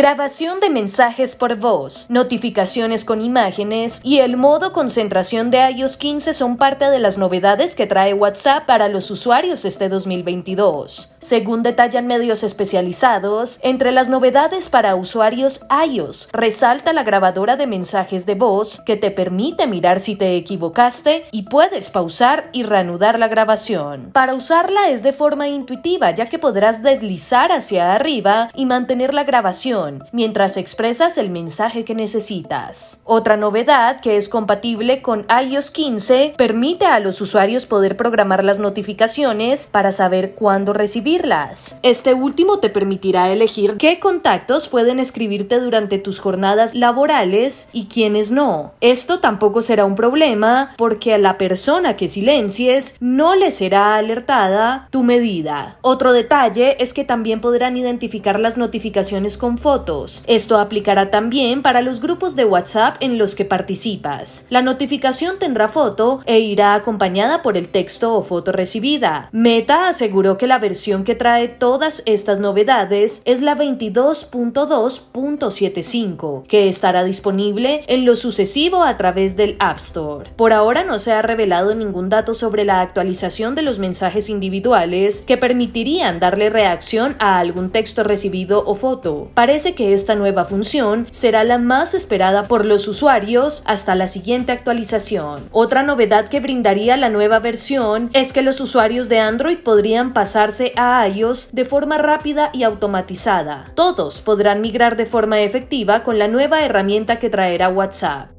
grabación de mensajes por voz, notificaciones con imágenes y el modo concentración de iOS 15 son parte de las novedades que trae WhatsApp para los usuarios este 2022. Según detallan medios especializados, entre las novedades para usuarios iOS resalta la grabadora de mensajes de voz que te permite mirar si te equivocaste y puedes pausar y reanudar la grabación. Para usarla es de forma intuitiva ya que podrás deslizar hacia arriba y mantener la grabación mientras expresas el mensaje que necesitas. Otra novedad que es compatible con iOS 15 permite a los usuarios poder programar las notificaciones para saber cuándo recibirlas. Este último te permitirá elegir qué contactos pueden escribirte durante tus jornadas laborales y quiénes no. Esto tampoco será un problema porque a la persona que silencies no le será alertada tu medida. Otro detalle es que también podrán identificar las notificaciones con fotos. Esto aplicará también para los grupos de WhatsApp en los que participas. La notificación tendrá foto e irá acompañada por el texto o foto recibida. Meta aseguró que la versión que trae todas estas novedades es la 22.2.75, que estará disponible en lo sucesivo a través del App Store. Por ahora no se ha revelado ningún dato sobre la actualización de los mensajes individuales que permitirían darle reacción a algún texto recibido o foto que esta nueva función será la más esperada por los usuarios hasta la siguiente actualización. Otra novedad que brindaría la nueva versión es que los usuarios de Android podrían pasarse a iOS de forma rápida y automatizada. Todos podrán migrar de forma efectiva con la nueva herramienta que traerá WhatsApp.